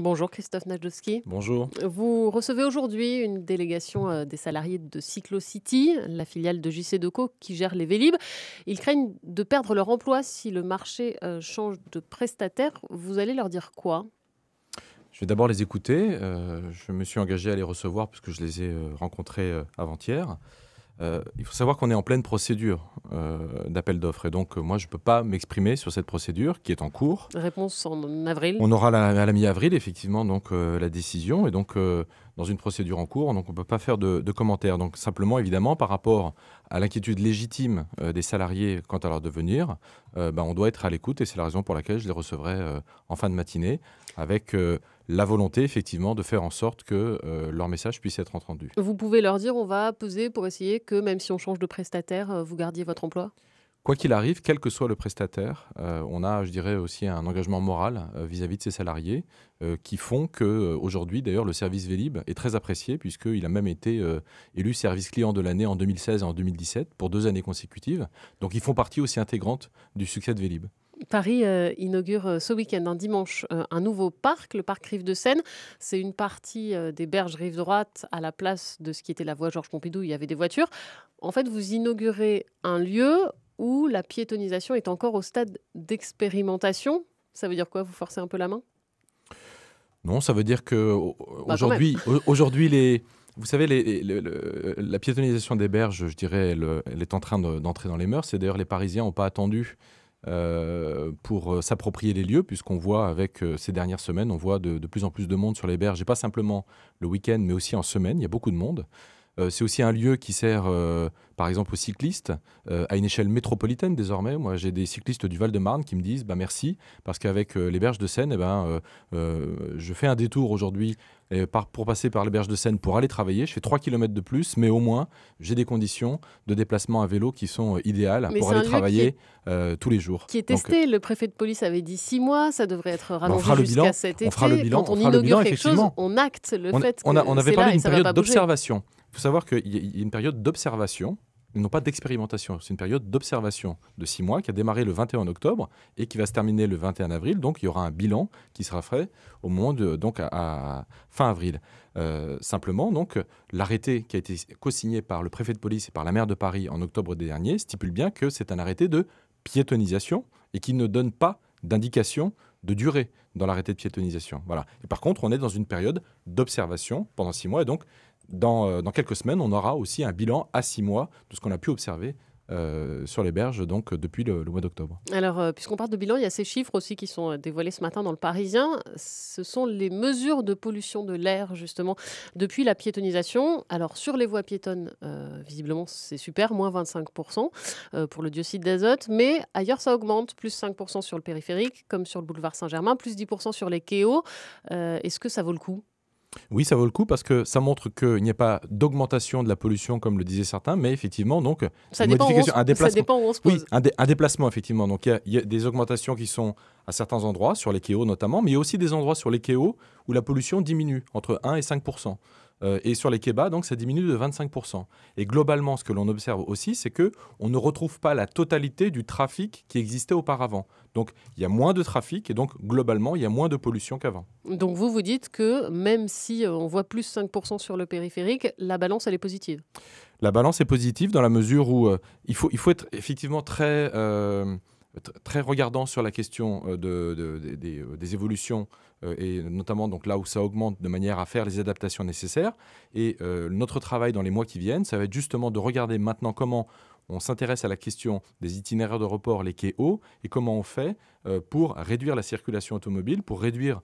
Bonjour Christophe Najdowski. Bonjour. Vous recevez aujourd'hui une délégation euh, des salariés de CycloCity, la filiale de JC Deco qui gère les Vélib. Ils craignent de perdre leur emploi si le marché euh, change de prestataire. Vous allez leur dire quoi je vais d'abord les écouter. Euh, je me suis engagé à les recevoir puisque je les ai rencontrés avant-hier. Euh, il faut savoir qu'on est en pleine procédure euh, d'appel d'offres. Et donc, euh, moi, je ne peux pas m'exprimer sur cette procédure qui est en cours. Réponse en avril On aura à la mi-avril, effectivement, donc la décision. Et donc, dans une procédure en cours, donc on ne peut pas faire de, commentaires. Donc simplement, évidemment, par rapport à l'inquiétude légitime euh, des salariés quant à leur devenir, euh, ben, on doit être à l'écoute et c'est la raison pour laquelle je les recevrai euh, en fin de matinée avec la volonté effectivement de faire en sorte que leur message puisse être entendu. Vous pouvez leur dire on va peser pour essayer que même si on change de prestataire, vous gardiez votre emploi Quoi qu'il arrive, quel que soit le prestataire, euh, on a, je dirais, aussi un engagement moral euh, vis-à-vis de ses salariés euh, qui font que aujourd'hui, d'ailleurs, le service Vélib est très apprécié puisqu'il a même été élu service client de l'année en 2016 et en 2017 pour deux années consécutives. Donc, ils font partie aussi intégrante du succès de Vélib. Paris inaugure ce week-end, un dimanche, un nouveau parc, le parc Rive de Seine. C'est une partie des berges rive droite à la place de ce qui était la voie Georges Pompidou. Il y avait des voitures. En fait, vous inaugurez un lieu où la piétonnisation est encore au stade d'expérimentation. Ça veut dire quoi Vous forcez un peu la main Non, ça veut dire que bah, aujourd'hui, aujourd'hui les vous savez, la piétonnisation des berges, je dirais, elle, est en train d'entrer dans les mœurs. Et d'ailleurs, les Parisiens n'ont pas attendu euh, pour euh, s'approprier les lieux, puisqu'on voit avec euh, ces dernières semaines, on voit de, de, plus en plus de monde sur les berges, et pas simplement le week-end, mais aussi en semaine, il y a beaucoup de monde. Euh, c'est aussi un lieu qui sert, euh, par exemple, aux cyclistes euh, à une échelle métropolitaine désormais. Moi, j'ai des cyclistes du Val-de-Marne qui me disent bah, merci, parce qu'avec les berges de Seine, et eh ben, je fais un détour aujourd'hui pour passer par les berges de Seine pour aller travailler. Je fais 3 km de plus, mais au moins, j'ai des conditions de déplacement à vélo qui sont idéales pour aller travailler tous les jours. Qui est testé. le préfet de police avait dit 6 mois. Ça devrait être rallongé jusqu'à cet été. On fera le bilan. on, inaugure quelque chose, on acte le fait que on avait parlé d'une période d'observation faut savoir qu'il y a une période d'observation non pas d'expérimentation, c'est une période d'observation de six mois qui a démarré le 21 octobre et qui va se terminer le 21 avril. Donc il y aura un bilan qui sera fait au moment de, donc à, fin avril. Euh, simplement, donc l'arrêté qui a été co-signé par le préfet de police et par la maire de Paris en octobre dernier stipule bien que c'est un arrêté de piétonisation et qui ne donne pas d'indication de durée dans l'arrêté de piétonisation. Voilà. Et par contre, on est dans une période d'observation pendant six mois et donc euh, dans, quelques semaines, on aura aussi un bilan à six mois de ce qu'on a pu observer euh, sur les berges donc depuis le, mois d'octobre. Alors, euh, puisqu'on parle de bilan, il y a ces chiffres aussi qui sont dévoilés ce matin dans le Parisien. Ce sont les mesures de pollution de l'air justement depuis la piétonisation. Alors sur les voies piétonnes, visiblement c'est super, moins 25% pour le dioxyde d'azote, mais ailleurs ça augmente, plus 5% sur le périphérique, comme sur le boulevard Saint-Germain, plus 10% sur les quais. Est-ce que ça vaut le coup oui, ça vaut le coup parce que ça montre qu'il n'y a pas d'augmentation de la pollution comme le disaient certains, mais effectivement, donc, ça, dépend un déplacement, Oui, un, déplacement, effectivement. Donc, il y, a des augmentations qui sont à certains endroits, sur les kéos notamment, mais il y a aussi des endroits sur les kéos où la pollution diminue entre 1 et 5 euh, et sur les kebabs, donc, ça diminue de 25%. Et globalement, ce que l'on observe aussi, c'est que on ne retrouve pas la totalité du trafic qui existait auparavant. Donc, il y a moins de trafic et donc, globalement, il y a moins de pollution qu'avant. Donc, vous vous dites que même si euh, on voit plus 5% sur le périphérique, la balance, elle est positive La balance est positive dans la mesure où euh, il, faut, il faut être effectivement très très regardant sur la question euh, euh, des, évolutions euh, et notamment donc là où ça augmente de manière à faire les adaptations nécessaires. Et notre travail dans les mois qui viennent, ça va être justement de regarder maintenant comment on s'intéresse à la question des itinéraires de report, les quais hauts, et comment on fait pour réduire la circulation automobile, pour réduire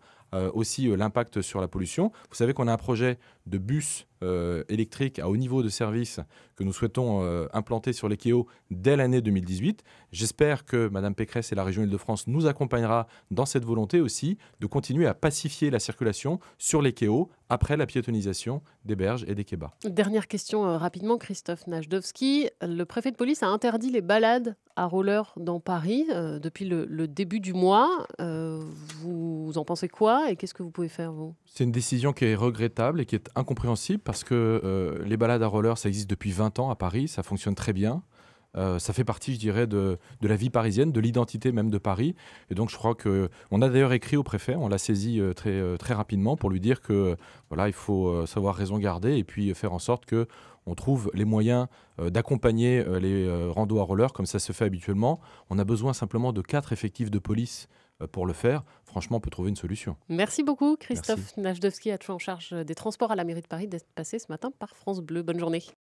aussi l'impact sur la pollution. Vous savez qu'on a un projet de bus euh, électrique à haut niveau de service que nous souhaitons euh, implanter sur les l'Ekeo dès l'année 2018. J'espère que Mme Pécresse et la région Île-de-France nous accompagnera dans cette volonté aussi de continuer à pacifier la circulation sur les l'Ekeo après la piétonisation des berges et des kebabs. Dernière question euh, rapidement, Christophe Najdowski. Le préfet de police a interdit les balades à Roller dans Paris euh, depuis le, début du mois. Euh, vous en pensez quoi et qu'est-ce que vous pouvez faire, vous C'est une décision qui est regrettable et qui est incompréhensible parce que euh, les balades à Roller, ça existe depuis 20 ans à Paris, ça fonctionne très bien. Euh, ça fait partie, je dirais, de, la vie parisienne, de l'identité même de Paris. Et donc, je crois que on a d'ailleurs écrit au préfet, on l'a saisi euh, très euh, très rapidement pour lui dire que voilà, il faut savoir raison garder et puis faire en sorte que on trouve les moyens d'accompagner les rando à roller comme ça se fait habituellement. On a besoin simplement de quatre effectifs de police pour le faire. Franchement, on peut trouver une solution. Merci beaucoup, Christophe Najdowski, adjoint en charge des transports à la mairie de Paris, d'être passé ce matin par France Bleu. Bonne journée.